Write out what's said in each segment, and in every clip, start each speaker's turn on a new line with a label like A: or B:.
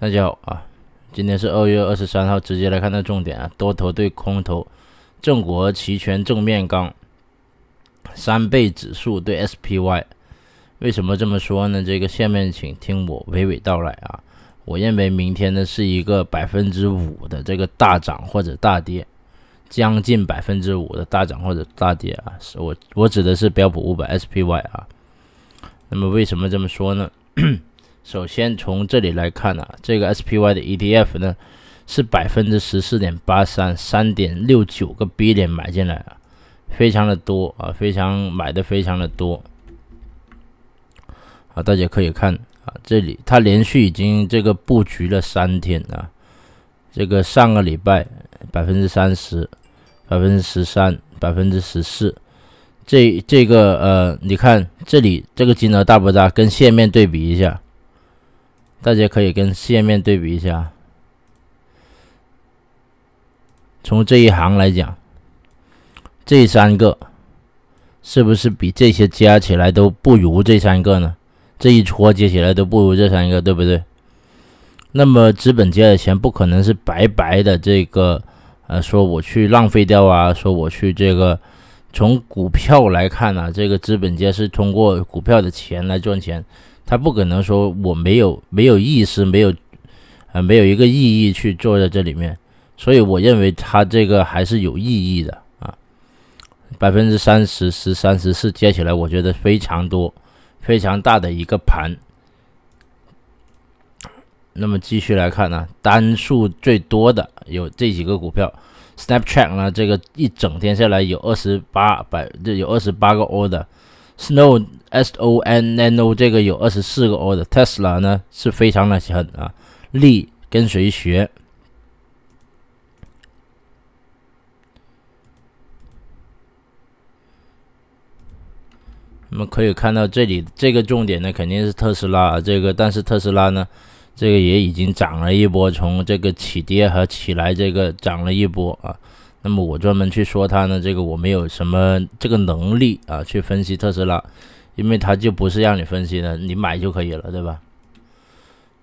A: 大家好啊，今天是二月二十三号，直接来看到重点啊，多头对空头正股期权正面刚三倍指数对 SPY，为什么这么说呢？这个下面请听我娓娓道来啊。我认为明天呢是一个百分之五的这个大涨或者大跌，将近百分之五的大涨或者大跌啊，是我我指的是标普五百 SPY 啊。那么为什么这么说呢？首先从这里来看啊，这个 SPY 的 ETF 呢是百分之十四点八三，三点六九个 B 点买进来，啊，非常的多啊，非常买的非常的多啊。大家可以看啊，这里它连续已经这个布局了三天啊。这个上个礼拜百分之三十，百分之十三，百分之十四，这这个呃，你看这里这个金额大不大？跟线面对比一下。大家可以跟线面对比一下，从这一行来讲，这三个是不是比这些加起来都不如这三个呢？这一撮接起来都不如这三个，对不对？那么资本家的钱不可能是白白的，这个呃，说我去浪费掉啊，说我去这个从股票来看呢，这个资本家是通过股票的钱来赚钱。他不可能说我没有没有意思没有，啊没有一个意义去做在这里面，所以我认为他这个还是有意义的啊，百分之三十十三十四接起来，我觉得非常多非常大的一个盘。那么继续来看呢，单数最多的有这几个股票，Snapchat 呢这个一整天下来有二十八百，有二十八个 O r d e r Snow S O N Nano 这个有二十四个 O 的，Tesla 呢是非常的狠啊，力跟谁学？那么可以看到这里这个重点呢，肯定是特斯拉啊、这个，但是特斯拉呢，这个也已经涨了一波，从这个起跌和起来，这个涨了一波啊。那么我专门去说它呢，这个我没有什么这个能力啊，去分析特斯拉，因为它就不是让你分析的，你买就可以了，对吧？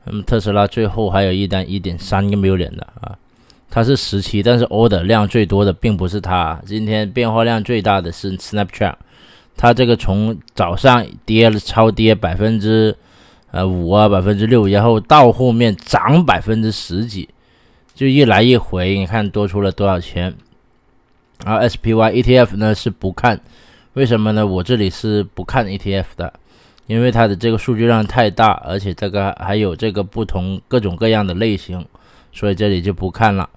A: 嗯，特斯拉最后还有一单一点三，million 的啊，它是十七，但是 order 量最多的并不是它，今天变化量最大的是 Snapchat，它这个从早上跌了超跌百分之呃五啊，百分之六，然后到后面涨百分之十几，就一来一回，你看多出了多少钱？然后 SPY ETF 呢是不看，为什么呢？我这里是不看 ETF 的，因为它的这个数据量太大，而且这个还有这个不同各种各样的类型，所以这里就不看了。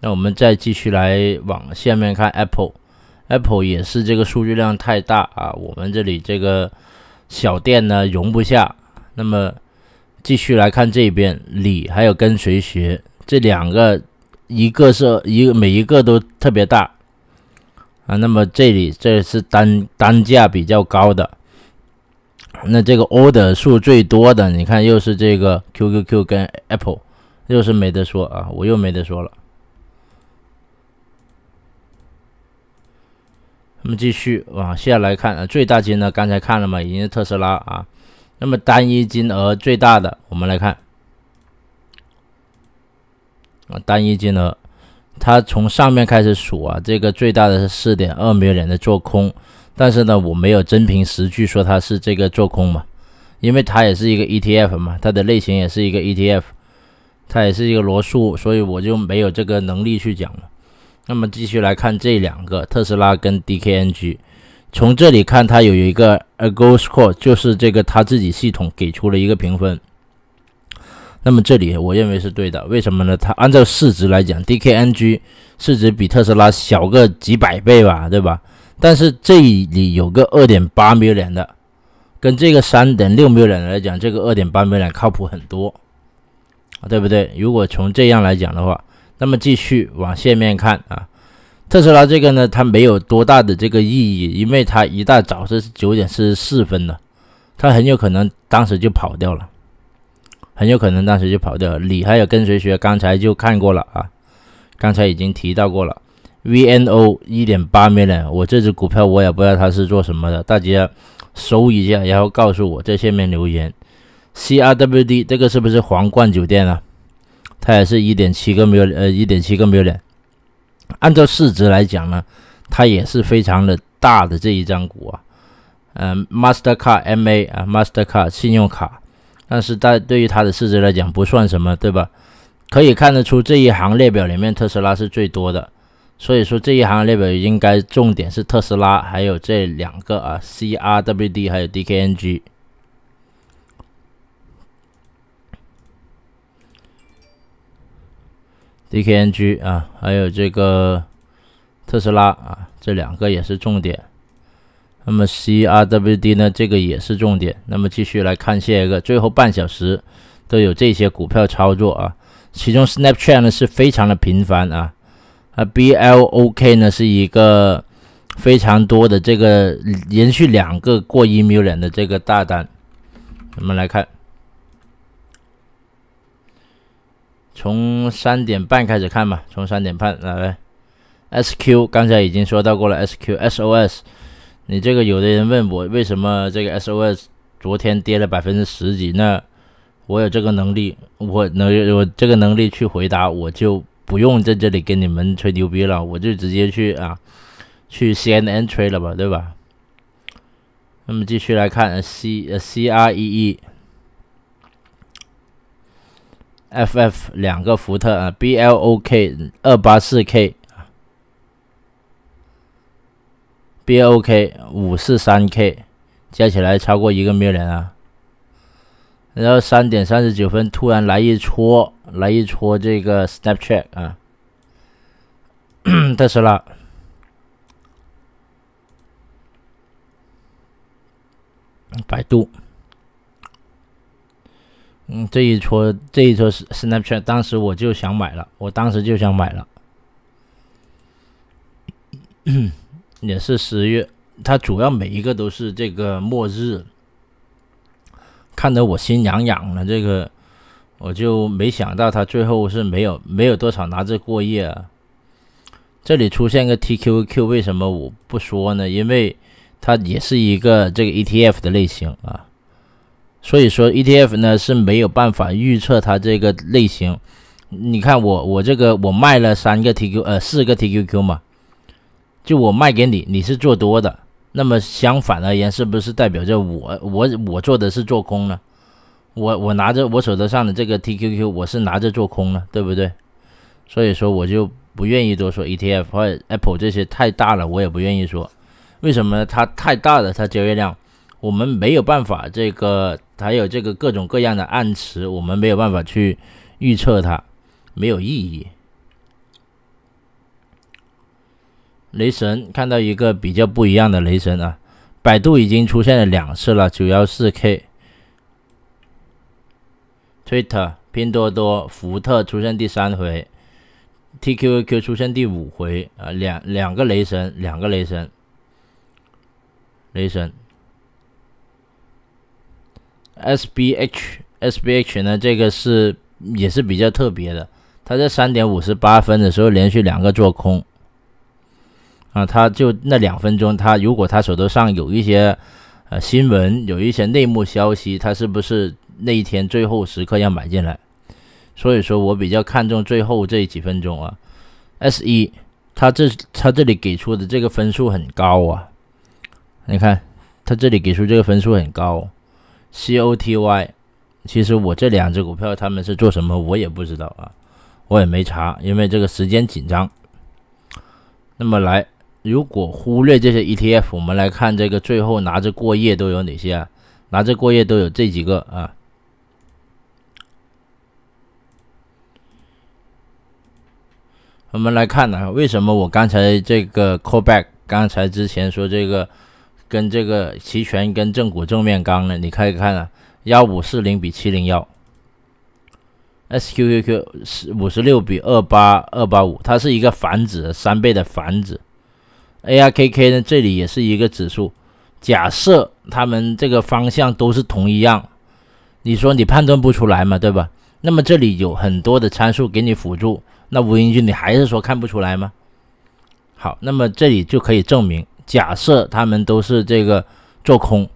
A: 那我们再继续来往下面看 Apple，Apple 也是这个数据量太大啊，我们这里这个小店呢容不下。那么继续来看这边锂还有跟谁学这两个，一个是一个每一个都特别大。啊，那么这里这是单单价比较高的，那这个 order 数最多的，你看又是这个 Q Q Q 跟 Apple，又是没得说啊，我又没得说了。那么继续往下来看，啊，最大金额刚才看了嘛，已经是特斯拉啊。那么单一金额最大的，我们来看，啊，单一金额。它从上面开始数啊，这个最大的是四点二，没有脸的做空。但是呢，我没有真凭实据说它是这个做空嘛，因为它也是一个 ETF 嘛，它的类型也是一个 ETF，它也是一个罗素，所以我就没有这个能力去讲了。那么继续来看这两个，特斯拉跟 DKNG。从这里看，它有一个 Agoscore，就是这个它自己系统给出了一个评分。那么这里我认为是对的，为什么呢？它按照市值来讲，DKNG 市值比特斯拉小个几百倍吧，对吧？但是这里有个二点八 million 的，跟这个三点六 million 来讲，这个二点八 million 靠谱很多对不对？如果从这样来讲的话，那么继续往下面看啊，特斯拉这个呢，它没有多大的这个意义，因为它一大早是九点四十四分的，它很有可能当时就跑掉了。很有可能当时就跑掉。你还有跟谁学？刚才就看过了啊，刚才已经提到过了。VNO 一点八 million，我这支股票我也不知道它是做什么的，大家搜一下，然后告诉我在下面留言。CRWD 这个是不是皇冠酒店啊？它也是一点七个 million，呃，一点七个 million。按照市值来讲呢，它也是非常的大的这一张股啊。嗯，Mastercard MA 啊，Mastercard 信用卡。但是，在对于它的市值来讲不算什么，对吧？可以看得出这一行列表里面特斯拉是最多的，所以说这一行列表应该重点是特斯拉，还有这两个啊，CRWD 还有 DKNG，DKNG 啊，还有这个特斯拉啊，这两个也是重点。那么 CRWD 呢？这个也是重点。那么继续来看下一个，最后半小时都有这些股票操作啊。其中 Snapchat 呢是非常的频繁啊，啊，BLOK 呢是一个非常多的这个连续两个过一 million 的这个大单。我们来看，从三点半开始看吧，从三点半来。SQ 刚才已经说到过了，SQ SOS。你这个有的人问我为什么这个 SOS 昨天跌了百分之十几？那我有这个能力，我能有这个能力去回答，我就不用在这里跟你们吹牛逼了，我就直接去啊，去 CNN 吹了吧，对吧？那么继续来看 C C R E E F F 两个福特啊，B L O K 二八四 K。B O K 五四三 K 加起来超过一个 Million 啊，然后三点三十九分突然来一撮，来一撮这个 Snapchat 啊，特斯拉，百度，嗯，这一撮这一撮是 Snapchat，当时我就想买了，我当时就想买了。也是十月，它主要每一个都是这个末日，看得我心痒痒的。这个我就没想到它最后是没有没有多少拿着过夜啊。这里出现个 TQQ，为什么我不说呢？因为它也是一个这个 ETF 的类型啊。所以说 ETF 呢是没有办法预测它这个类型。你看我我这个我卖了三个 TQ 呃四个 TQQ 嘛。就我卖给你，你是做多的，那么相反而言，是不是代表着我我我做的是做空呢？我我拿着我手头上的这个 TQQ，我是拿着做空呢，对不对？所以说我就不愿意多说 ETF 或者 Apple 这些太大了，我也不愿意说。为什么呢？它太大了，它交易量我们没有办法，这个还有这个各种各样的暗池，我们没有办法去预测它，没有意义。雷神看到一个比较不一样的雷神啊，百度已经出现了两次了，九幺四 K，Twitter，拼多多，福特出现第三回 t q q 出现第五回啊，两两个雷神，两个雷神，雷神，SBH SBH 呢，这个是也是比较特别的，它在三点五十八分的时候连续两个做空。啊，他就那两分钟，他如果他手头上有一些呃新闻，有一些内幕消息，他是不是那一天最后时刻要买进来？所以说我比较看重最后这几分钟啊。S 一，他这他这里给出的这个分数很高啊，你看他这里给出这个分数很高。C O T Y，其实我这两只股票他们是做什么我也不知道啊，我也没查，因为这个时间紧张。那么来。如果忽略这些 ETF，我们来看这个最后拿着过夜都有哪些啊？拿着过夜都有这几个啊。我们来看呢，为什么我刚才这个 call back 刚才之前说这个跟这个期权跟正股正面刚呢？你看一看啊，幺五四零比七零幺，SQQQ 是五十六比二八二八五，它是一个反指，三倍的反指。ARKK 呢？这里也是一个指数。假设他们这个方向都是同一样，你说你判断不出来嘛？对吧？那么这里有很多的参数给你辅助，那吴英俊你还是说看不出来吗？好，那么这里就可以证明，假设他们都是这个做空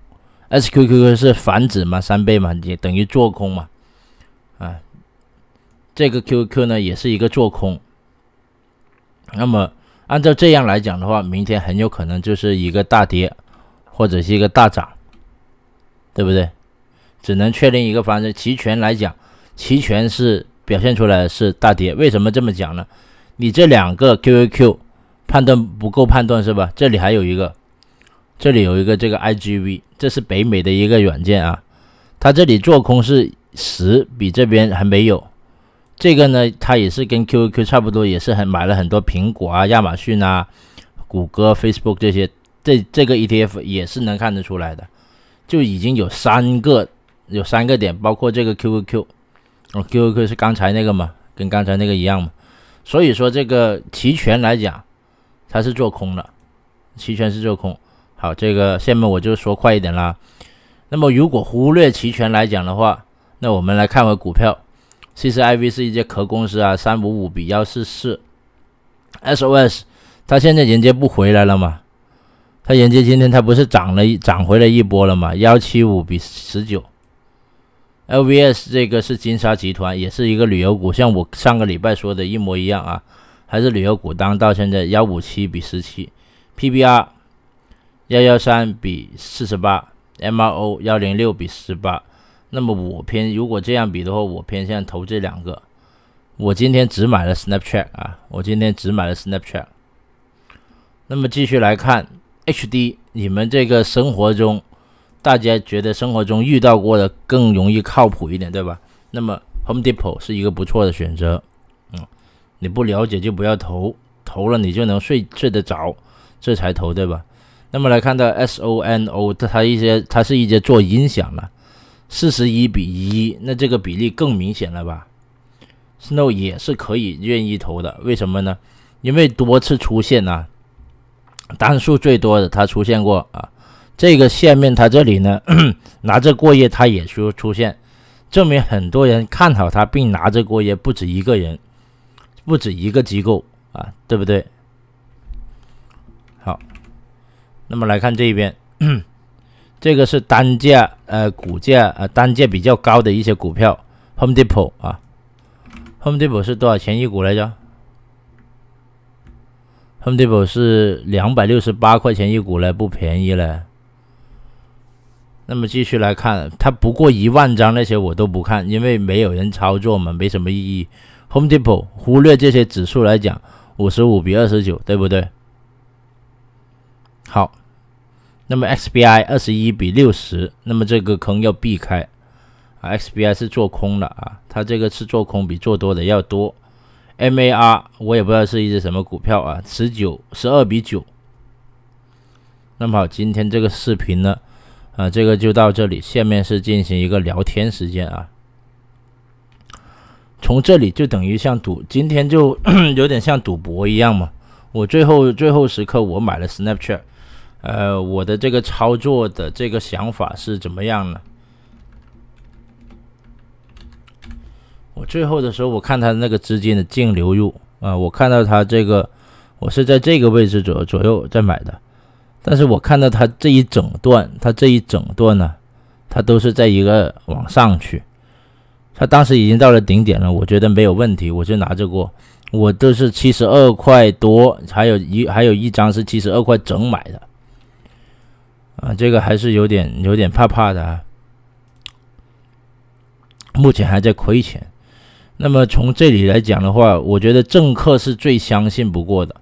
A: ，SQQQ 是反指嘛，三倍嘛，也等于做空嘛。啊，这个 QQQ 呢也是一个做空，那么。按照这样来讲的话，明天很有可能就是一个大跌，或者是一个大涨，对不对？只能确定一个方向。期权来讲，期权是表现出来是大跌。为什么这么讲呢？你这两个 QQQ 判断不够判断是吧？这里还有一个，这里有一个这个 IGV，这是北美的一个软件啊，它这里做空是十，比这边还没有。这个呢，它也是跟 q q 差不多，也是很买了很多苹果啊、亚马逊啊、谷歌、Facebook 这些，这这个 ETF 也是能看得出来的，就已经有三个，有三个点，包括这个 QQQ，哦，QQQ 是刚才那个嘛，跟刚才那个一样嘛，所以说这个期权来讲，它是做空的，期权是做空。好，这个下面我就说快一点啦。那么如果忽略期权来讲的话，那我们来看回股票。其实 I V 是一家壳公司啊，三五五比幺四四，S O S，它现在人家不回来了嘛？它人家今天它不是涨了涨回了一波了吗？幺七五比十九，L V S 这个是金沙集团，也是一个旅游股，像我上个礼拜说的一模一样啊，还是旅游股当到现在幺五七比十七，P B R 幺幺三比四十八，M R O 幺零六比十八。那么我偏如果这样比的话，我偏向投这两个。我今天只买了 Snapchat 啊，我今天只买了 Snapchat。那么继续来看 HD，你们这个生活中，大家觉得生活中遇到过的更容易靠谱一点，对吧？那么 Home Depot 是一个不错的选择，嗯，你不了解就不要投，投了你就能睡睡得着，这才投对吧？那么来看到 SONO，它一些它是一些做音响的。四十一比一，那这个比例更明显了吧？Snow 也是可以愿意投的，为什么呢？因为多次出现啊，单数最多的它出现过啊。这个下面它这里呢 拿着过夜，它也出出现，证明很多人看好它并拿着过夜，不止一个人，不止一个机构啊，对不对？好，那么来看这一边，这个是单价。呃，股价呃，单价比较高的一些股票，Home Depot 啊，Home Depot 是多少钱一股来着？Home Depot 是两百六十八块钱一股嘞，不便宜嘞。那么继续来看，它不过一万张，那些我都不看，因为没有人操作嘛，没什么意义。Home Depot 忽略这些指数来讲，五十五比二十九，对不对？好。那么 XBI 二十一比六十，那么这个坑要避开啊。XBI 是做空的啊，它这个是做空比做多的要多。MAR 我也不知道是一只什么股票啊，十九十二比九。那么好，今天这个视频呢，啊，这个就到这里，下面是进行一个聊天时间啊。从这里就等于像赌，今天就 有点像赌博一样嘛。我最后最后时刻我买了 Snapchat。呃，我的这个操作的这个想法是怎么样呢？我最后的时候，我看他那个资金的净流入啊，我看到他这个，我是在这个位置左左右在买的，但是我看到他这一整段，他这一整段呢，它都是在一个往上去，他当时已经到了顶点了，我觉得没有问题，我就拿这个，我都是七十二块多，还有一还有一张是七十二块整买的。啊，这个还是有点有点怕怕的啊。目前还在亏钱。那么从这里来讲的话，我觉得政客是最相信不过的，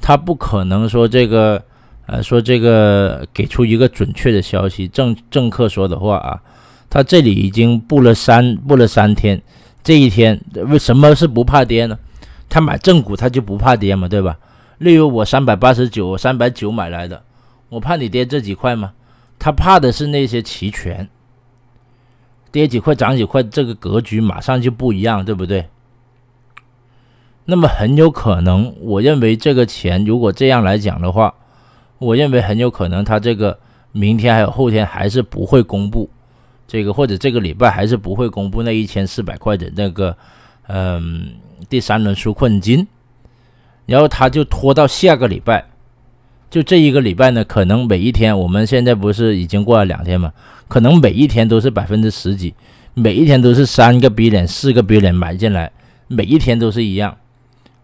A: 他不可能说这个，呃，说这个给出一个准确的消息。政政客说的话啊，他这里已经布了三布了三天，这一天为什么是不怕跌呢？他买正股他就不怕跌嘛，对吧？例如我三百八十九三百九买来的。我怕你跌这几块吗？他怕的是那些期权跌几块涨几块，这个格局马上就不一样，对不对？那么很有可能，我认为这个钱如果这样来讲的话，我认为很有可能他这个明天还有后天还是不会公布这个，或者这个礼拜还是不会公布那一千四百块的那个嗯第三轮纾困金，然后他就拖到下个礼拜。就这一个礼拜呢，可能每一天，我们现在不是已经过了两天嘛？可能每一天都是百分之十几，每一天都是三个 B 脸、四个 B 脸买进来，每一天都是一样，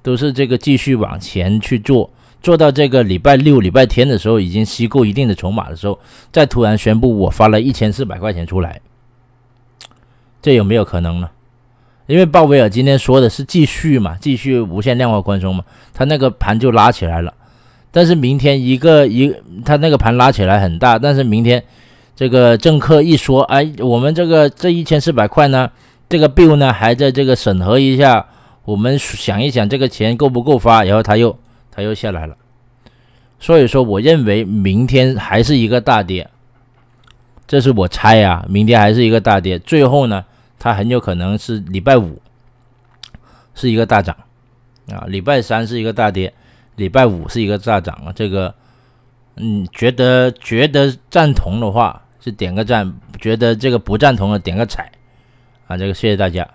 A: 都是这个继续往前去做，做到这个礼拜六、礼拜天的时候，已经吸够一定的筹码的时候，再突然宣布我发了一千四百块钱出来，这有没有可能呢？因为鲍威尔今天说的是继续嘛，继续无限量化宽松嘛，他那个盘就拉起来了。但是明天一个一，他那个盘拉起来很大。但是明天，这个政客一说，哎，我们这个这一千四百块呢，这个 bill 呢还在这个审核一下，我们想一想这个钱够不够发，然后他又他又下来了。所以说，我认为明天还是一个大跌，这是我猜啊。明天还是一个大跌。最后呢，它很有可能是礼拜五是一个大涨啊，礼拜三是一个大跌。礼拜五是一个大涨啊，这个，嗯，觉得觉得赞同的话是点个赞，觉得这个不赞同的点个踩啊，这个谢谢大家。